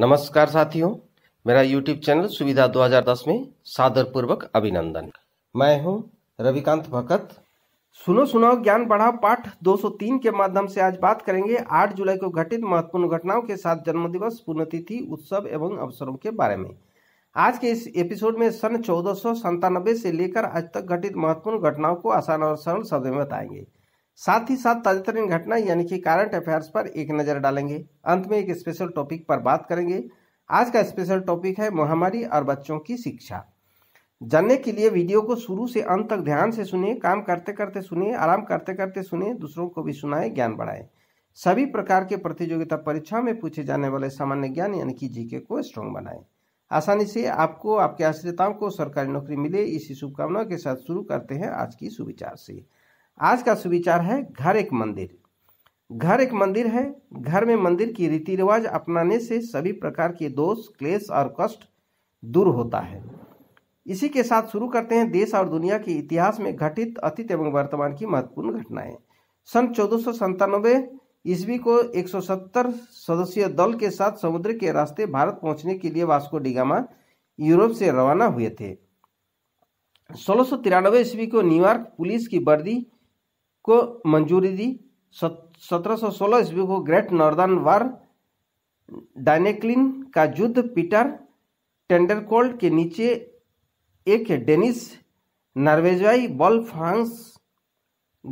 नमस्कार साथियों मेरा YouTube चैनल सुविधा 2010 में सादर पूर्वक अभिनंदन मैं हूं रविकांत भगत सुनो सुनाओ ज्ञान बढ़ाओ पाठ 203 के माध्यम से आज बात करेंगे 8 जुलाई को घटित महत्वपूर्ण घटनाओं के साथ जन्मदिवस पुण्यतिथि उत्सव एवं अवसरों के बारे में आज के इस एपिसोड में सन चौदह से लेकर आज तक घटित महत्वपूर्ण घटनाओं को आसान और सरल शब्द में बताएंगे साथ ही साथ ताजातरीन घटना यानी कि करंट अफेयर्स पर एक नज़र डालेंगे अंत में एक स्पेशल टॉपिक पर बात करेंगे आज का स्पेशल टॉपिक है महामारी और बच्चों की शिक्षा जानने के लिए वीडियो को शुरू से अंत तक ध्यान से सुनिए काम करते करते सुनिए आराम करते करते सुनिए दूसरों को भी सुनाए ज्ञान बढ़ाए सभी प्रकार के प्रतियोगिता परीक्षा में पूछे जाने वाले सामान्य ज्ञान यानी कि जीके को स्ट्रॉन्ग बनाए आसानी से आपको आपके आश्रिताओं को सरकारी नौकरी मिले इसी शुभकामना के साथ शुरू करते हैं आज की सुविचार से आज का सुविचार है घर एक मंदिर घर एक मंदिर है घर में मंदिर की रीति रिवाज अपनाने से सभी प्रकार के दोष क्लेश और कष्ट दूर होता है इसी के साथ शुरू करते हैं देश और दुनिया के इतिहास में घटित अतीत एवं वर्तमान की महत्वपूर्ण घटनाएं सन चौदह सौ ईस्वी को 170 सदस्यीय दल के साथ समुद्र के रास्ते भारत पहुंचने के लिए वास्को डिगामा यूरोप से रवाना हुए थे सोलह ईस्वी को न्यूयॉर्क पुलिस की वर्दी को मंजूरी दी सत्रह सौ सोलह ईस्वी को ग्रेट नॉर्दर्न वार डाइनेक्लिन का युद्ध पीटर टेंडरकोल्ड के नीचे एक डेनिश नॉर्वेजाई बॉल फ्रांस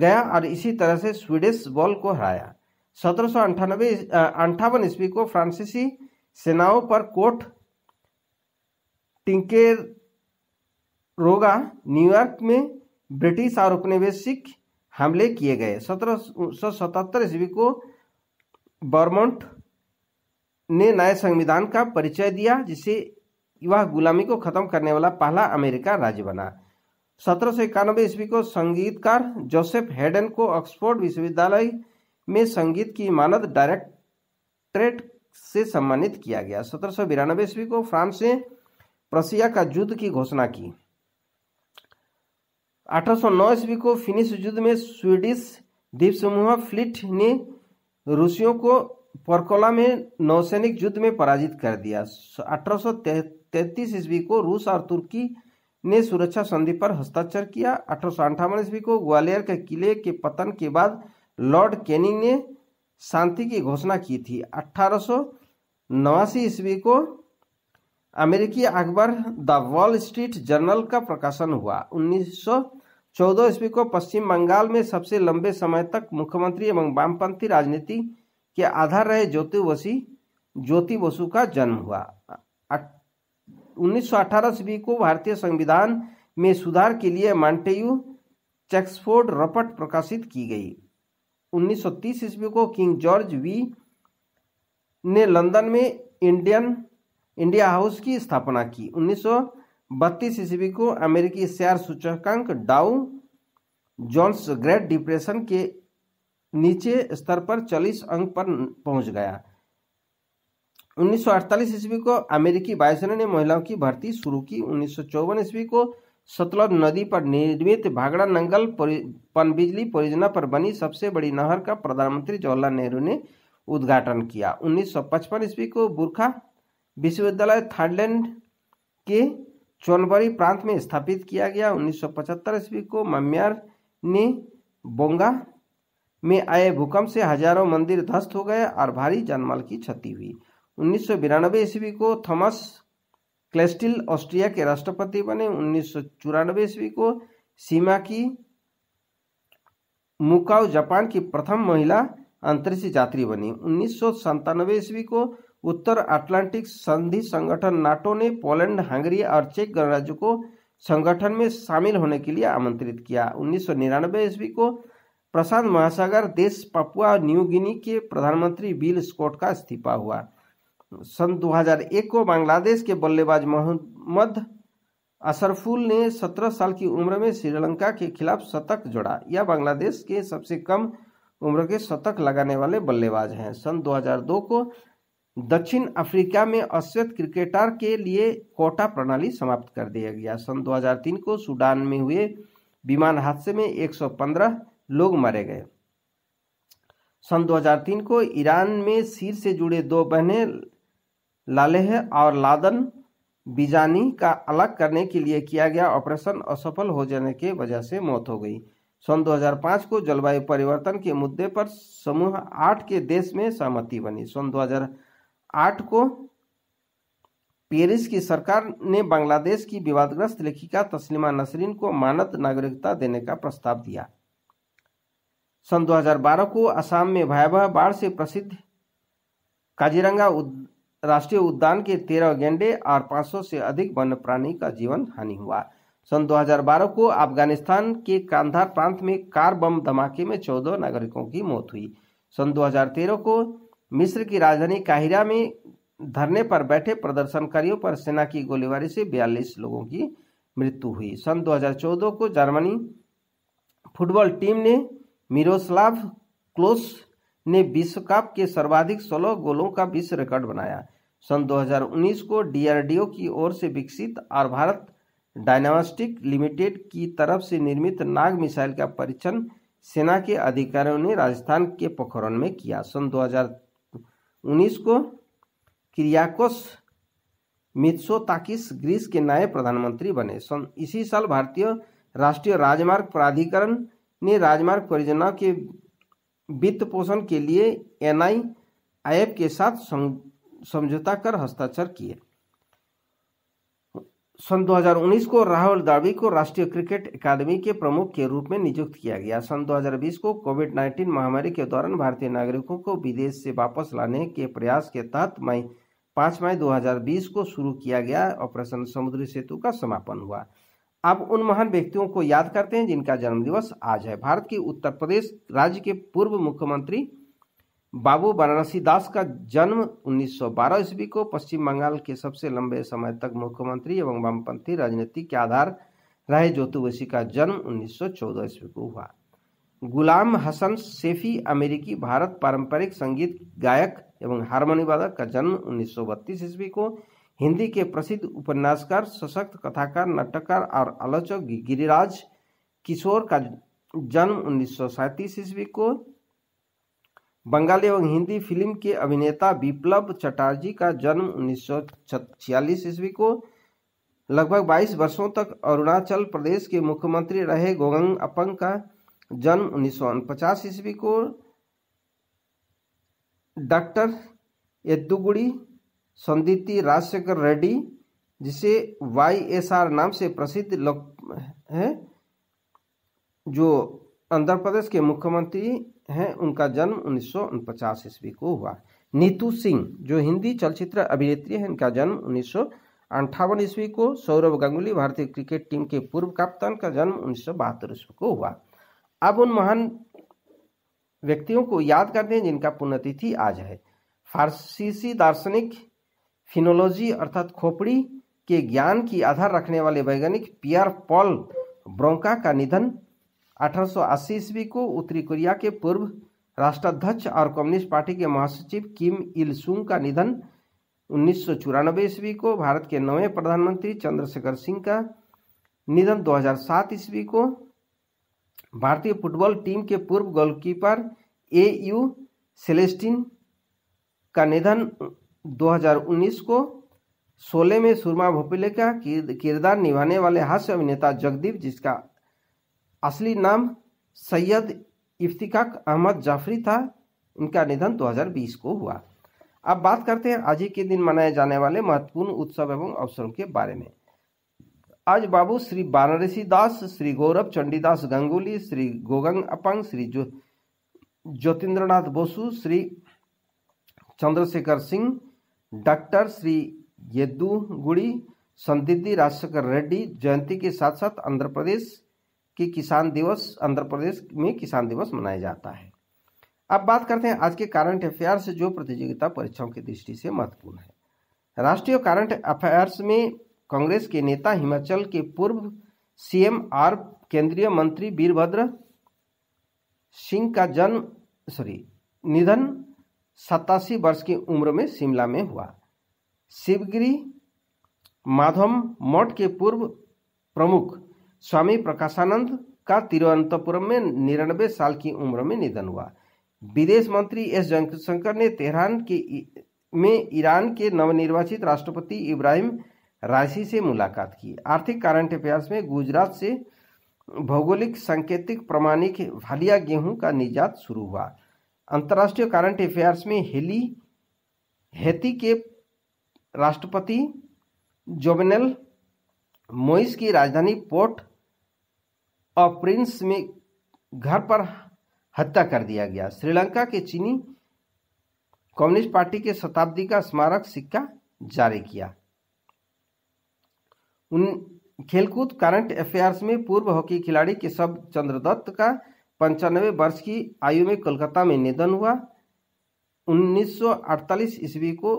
गया और इसी तरह से स्वीडिश बॉल को हराया सत्रह सौ अंठानबे अंठावन ईस्वी को फ्रांसीसी सेनाओं पर कोट टिंकेर रोगा न्यूयॉर्क में ब्रिटिश और उपनिवेशिक हमले किए गए सत्रह सौ सतहत्तर ईस्वी को बर्मोंट ने नए संविधान का परिचय दिया जिसे वह गुलामी को खत्म करने वाला पहला अमेरिका राज्य बना सत्रह सौ इक्यानबे ईस्वी को संगीतकार जोसेफ हेडन को ऑक्सफोर्ड विश्वविद्यालय में संगीत की मानद डायरेक्ट्रेट से सम्मानित किया गया सत्रह सौ बिरानबे ईस्वी को फ्रांस ने प्रसिया का युद्ध की घोषणा की अठारह ईस्वी को फिनिश युद्ध में स्वीडिश द्वीप समूह फ्लिट ने रूसियों को परकोला में नौसैनिक युद्ध में पराजित कर दिया 1833 ईस्वी को रूस और तुर्की ने सुरक्षा संधि पर हस्ताक्षर किया अठारह ईस्वी को ग्वालियर के किले के पतन के बाद लॉर्ड कैनिंग ने शांति की घोषणा की थी अठारह ईस्वी को अमेरिकी अखबार द वॉल स्ट्रीट जर्नल का प्रकाशन हुआ 1914 ईस्वी को पश्चिम बंगाल में सबसे लंबे समय तक मुख्यमंत्री एवं वामपंथी राजनीति के आधार रहे ज्योति वसी ज्योति बसु का जन्म हुआ 1918 ईस्वी को भारतीय संविधान में सुधार के लिए मॉन्टेयू चेक्सफोर्ड रपट प्रकाशित की गई 1930 ईस्वी को किंग जॉर्ज वी ने लंदन में इंडियन इंडिया हाउस की स्थापना की उन्नीस ईस्वी को अमेरिकी शेयर सूचकांक डाउ जॉन्स ग्रेट डिप्रेशन के नीचे स्तर पर चालीस अंक पर पहुंच गया 1948 ईस्वी को अमेरिकी वायुसेना ने महिलाओं की भर्ती शुरू की उन्नीस ईस्वी को सतलज नदी पर निर्मित भागड़ा नंगल पनबिजली परियोजना पर बनी सबसे बड़ी नहर का प्रधानमंत्री जवाहरलाल नेहरू ने उद्घाटन किया 1955 ईस्वी को बुरखा विश्वविद्यालय थाईलैंड के चोलबरी प्रांत में स्थापित किया गया 1975 ईस्वी को मम्यार ने बोंगा में आए भूकंप से हजारों मंदिर ध्वस्त हो गए और भारी जनमाल की क्षति हुई उन्नीस ईस्वी को थॉमस क्लेस्टिल ऑस्ट्रिया के राष्ट्रपति बने उन्नीस ईस्वी को सीमा की मुकाउ जापान की प्रथम महिला अंतरिक्ष यात्री बनी उन्नीस ईस्वी को उत्तर अटलांटिक संधि संगठन नाटो ने पोलैंड हंगरी और चेक गणराज्य को संगठन में शामिल होने के लिए आमंत्रित किया उन्नीस सौ निन्यानवे ईस्वी को प्रशांत महासागर देश पपुआ न्यू गिनी के प्रधानमंत्री बिल स्कॉट का इस्तीफा हुआ सन 2001 को बांग्लादेश के बल्लेबाज मोहम्मद असरफुल ने 17 साल की उम्र में श्रीलंका के खिलाफ शतक जोड़ा यह बांग्लादेश के सबसे कम उम्र के शतक लगाने वाले बल्लेबाज हैं सन 2002 को दक्षिण अफ्रीका में अश्वेत क्रिकेटर के लिए कोटा प्रणाली समाप्त कर दिया गया सन 2003 को सूडान में हुए विमान हादसे में 115 लोग मारे गए सन 2003 को ईरान में सिर से जुड़े दो बहनें लालेह और लादन बिजानी का अलग करने के लिए किया गया ऑपरेशन असफल हो जाने के वजह से मौत हो गई सन 2005 को जलवायु परिवर्तन के मुद्दे पर समूह आठ के देश में सहमति बनी सन 2000 आठ को पेरिस की सरकार ने बांग्लादेश की विवादग्रस्त लेखिका तस्लिमा नसरीन को मानद नागरिकता देने का प्रस्ताव दिया सन 2012 को असम में भयावह बाढ़ से प्रसिद्ध काजीरंगा उद, राष्ट्रीय उद्यान के तेरह गेंडे और 500 से अधिक वन्य प्राणी का जीवन हानि हुआ सन 2012 को अफगानिस्तान के कांधार प्रांत में कार बम धमाके में 14 नागरिकों की मौत हुई सन 2013 को मिस्र की राजधानी काहिरा में धरने पर बैठे प्रदर्शनकारियों पर सेना की गोलीबारी से 42 लोगों की मृत्यु हुई सन 2014 को जर्मनी फुटबॉल टीम ने मिरोस्लाव क्लोस ने विश्व कप के सर्वाधिक 16 गोलों का विश्व रिकॉर्ड बनाया सन 2019 को डीआरडीओ की ओर से विकसित और भारत डायनास्टिक लिमिटेड की तरफ से निर्मित नाग मिसाइल का परीक्षण सेना के अधिकारियों ने राजस्थान के पोखरण में किया सन उन्नीस को क्रियाकोस मित्सोताकिस ग्रीस के नए प्रधानमंत्री बने सन इसी साल भारतीय राष्ट्रीय राजमार्ग प्राधिकरण ने राजमार्ग परियोजना के वित्त पोषण के लिए एन के साथ समझौता कर हस्ताक्षर किए सन 2019 को राहुल दावी को राष्ट्रीय क्रिकेट एकेडमी के प्रमुख के रूप में नियुक्त किया गया सन 2020 को कोविड 19 महामारी के दौरान भारतीय नागरिकों को विदेश से वापस लाने के प्रयास के तहत मई पाँच मई 2020 को शुरू किया गया ऑपरेशन समुद्री सेतु का समापन हुआ अब उन महान व्यक्तियों को याद करते हैं जिनका जन्मदिवस आज है भारत के उत्तर प्रदेश राज्य के पूर्व मुख्यमंत्री बाबू वाराणसी दास का जन्म 1912 ईस्वी को पश्चिम बंगाल के सबसे लंबे समय तक मुख्यमंत्री एवं वामपंथी राजनीति के आधार रहे ज्योतिवैसी का जन्म 1914 ईस्वी को हुआ गुलाम हसन सेफी अमेरिकी भारत पारंपरिक संगीत गायक एवं हारमोनी वादक का जन्म 1932 ईस्वी को हिंदी के प्रसिद्ध उपन्यासकार सशक्त कथाकार नाटककार और आलोचक गिरिराज किशोर का जन्म उन्नीस ईस्वी को बंगाली एवं हिंदी फिल्म के अभिनेता विप्लव चटर्जी का जन्म उन्नीस ईस्वी को लगभग 22 वर्षों तक अरुणाचल प्रदेश के मुख्यमंत्री रहे गोगंग अपंग का जन्म उन्नीस ईस्वी को डॉक्टर यदुगुड़ी संदीति राजशेखर रेड्डी जिसे वाई एस आर नाम से प्रसिद्ध लोक है जो आंध्र प्रदेश के मुख्यमंत्री हैं उनका जन्म उन्नीस ईस्वी को हुआ नीतू सिंह जो हिंदी चलचित्र अभिनेत्री हैं इनका जन्म उन्नीस अंठावन ईस्वी को सौरभ गांगुली भारतीय क्रिकेट टीम के पूर्व कप्तान का जन्म उन्नीस ईस्वी को हुआ अब उन महान व्यक्तियों को याद करते हैं जिनका पुण्यतिथि आज है फारसीसी दार्शनिक फिनोलॉजी अर्थात खोपड़ी के ज्ञान की आधार रखने वाले वैज्ञानिक पियर पॉल ब्रोंका का निधन 1880 ईस्वी को उत्तरी कोरिया के पूर्व राष्ट्राध्यक्ष और कम्युनिस्ट पार्टी के महासचिव किम इल सुंग का निधन उन्नीस ईस्वी को भारत के नवे प्रधानमंत्री चंद्रशेखर सिंह का निधन 2007 ईस्वी को भारतीय फुटबॉल टीम के पूर्व गोलकीपर ए यू सेलेस्टिन का निधन 2019 को सोले में सुरमा भोपिले का किरदार निभाने वाले हास्य अभिनेता जगदीप जिसका असली नाम सैयद इफ्तिकाक अहमद जाफरी था इनका निधन 2020 को हुआ अब बात करते हैं आज ही के दिन मनाए जाने वाले महत्वपूर्ण उत्सव एवं अवसरों के बारे में आज बाबू श्री बानारसी दास श्री गौरव चंडीदास गंगुली श्री गोगंग अपंग श्री जो ज्योतिन्द्रनाथ बोसु श्री चंद्रशेखर सिंह डॉक्टर श्री येदुगुड़ी संदिदी राजशेखर रेड्डी जयंती के साथ साथ आंध्र प्रदेश कि किसान दिवस आंध्र प्रदेश में किसान दिवस मनाया जाता है अब बात करते हैं आज के करंट अफेयर्स जो प्रतियोगिता परीक्षाओं की दृष्टि से महत्वपूर्ण है राष्ट्रीय करंट अफेयर्स में कांग्रेस के नेता हिमाचल के पूर्व सीएम आर केंद्रीय मंत्री वीरभद्र सिंह का जन्म सॉरी निधन सतासी वर्ष की उम्र में शिमला में हुआ शिवगिरी माधव मठ के पूर्व प्रमुख स्वामी प्रकाशानंद का तिरुवनंतपुरम में निन्यानबे साल की उम्र में निधन हुआ विदेश मंत्री एस जयशंकर ने तेहरान के में ईरान के नवनिर्वाचित राष्ट्रपति इब्राहिम राशि से मुलाकात की आर्थिक करंट अफेयर्स में गुजरात से भौगोलिक सांकेतिक प्रमाणिक भालिया गेहूं का निजात शुरू हुआ अंतर्राष्ट्रीय करंट अफेयर्स में हेली हेती के राष्ट्रपति जोबेनल मोइस की राजधानी पोर्ट और प्रिंस में घर पर हत्या कर दिया गया श्रीलंका के चीनी कम्युनिस्ट पार्टी के शताब्दी का स्मारक सिक्का जारी किया उन खेलकूद करंट अफेयर्स में पूर्व हॉकी खिलाड़ी केशव चंद्र दत्त का पंचानवे वर्ष की आयु में कोलकाता में निधन हुआ 1948 ईस्वी को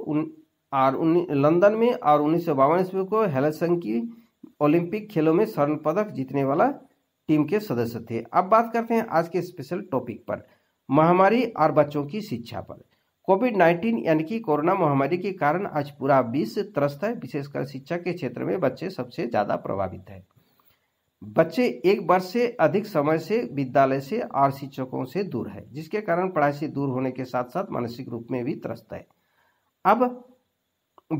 और लंदन में और उन्नीस ईस्वी को हेलसंकी ओलंपिक खेलों में स्वर्ण पदक जीतने वाला टीम के सदस्य थे अब बात करते हैं आज के स्पेशल टॉपिक पर महामारी और बच्चों की शिक्षा पर कोविड 19 यानी कि कोरोना महामारी के कारण आज पूरा विश्व त्रस्त है विशेषकर शिक्षा के क्षेत्र में बच्चे सबसे ज़्यादा प्रभावित है बच्चे एक वर्ष से अधिक समय से विद्यालय से और शिक्षकों से दूर है जिसके कारण पढ़ाई से दूर होने के साथ साथ मानसिक रूप में भी त्रस्त है अब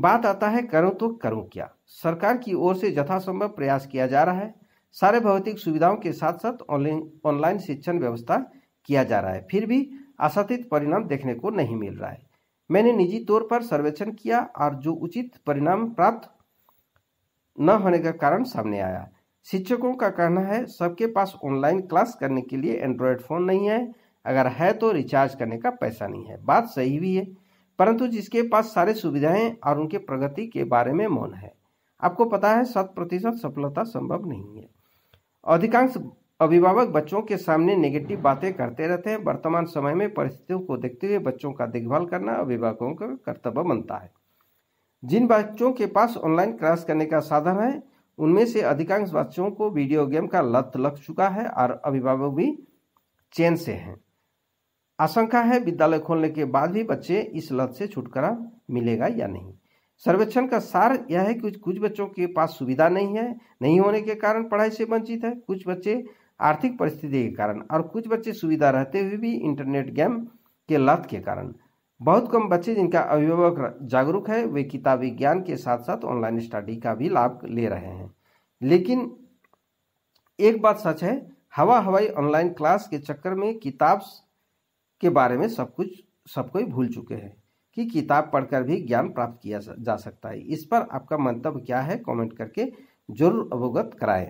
बात आता है करूं तो करूं क्या सरकार की ओर से यथासंभव प्रयास किया जा रहा है सारे भौतिक सुविधाओं के साथ साथ ऑनलाइन ऑनलाइन शिक्षण व्यवस्था किया जा रहा है फिर भी आशातीत परिणाम देखने को नहीं मिल रहा है मैंने निजी तौर पर सर्वेक्षण किया और जो उचित परिणाम प्राप्त न होने का कारण सामने आया शिक्षकों का कहना है सबके पास ऑनलाइन क्लास करने के लिए एंड्रॉयड फ़ोन नहीं है अगर है तो रिचार्ज करने का पैसा नहीं है बात सही भी है परंतु जिसके पास सारे सुविधाएं और उनके प्रगति के बारे में मौन है आपको पता है शत प्रतिशत सफलता संभव नहीं है अधिकांश अभिभावक बच्चों के सामने नेगेटिव बातें करते रहते हैं वर्तमान समय में परिस्थितियों को देखते हुए बच्चों का देखभाल करना अभिभावकों का कर्तव्य बनता है जिन बच्चों के पास ऑनलाइन क्लास करने का साधन है उनमें से अधिकांश बच्चों को वीडियो गेम का लत लग चुका है और अभिभावक भी चैन से हैं आशंका है विद्यालय खोलने के बाद भी बच्चे इस लत से छुटकारा मिलेगा या नहीं सर्वेक्षण का सार यह है कि कुछ बच्चों के पास सुविधा नहीं है नहीं होने के कारण पढ़ाई से वंचित है कुछ बच्चे आर्थिक परिस्थिति के कारण और कुछ बच्चे सुविधा रहते हुए भी इंटरनेट गेम के लत के कारण बहुत कम बच्चे जिनका अभिभावक जागरूक है वे किताबी ज्ञान के साथ साथ ऑनलाइन स्टडी का भी लाभ ले रहे हैं लेकिन एक बात सच है हवा हवाई ऑनलाइन क्लास के चक्कर में किताब के बारे में सब कुछ सबको भूल चुके हैं की किताब पढ़कर भी ज्ञान प्राप्त किया जा सकता है इस पर आपका मंतव्य क्या है कमेंट करके जरूर अवगत कराएं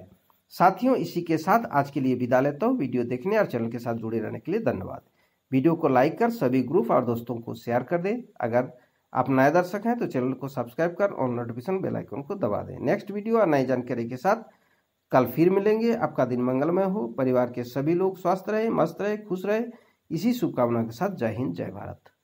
साथियों इसी के साथ आज के लिए विदा लेता हूँ वीडियो देखने और चैनल के साथ जुड़े रहने के लिए धन्यवाद वीडियो को लाइक कर सभी ग्रुप और दोस्तों को शेयर कर दें अगर आप नए दर्शक हैं तो चैनल को सब्सक्राइब कर और नोटिफिकेशन बेल आइकन को दबा दें नेक्स्ट वीडियो और नई जानकारी के साथ कल फिर मिलेंगे आपका दिन मंगलमय हो परिवार के सभी लोग स्वस्थ रहे मस्त रहे खुश रहे इसी शुभकामना के साथ जय हिंद जय भारत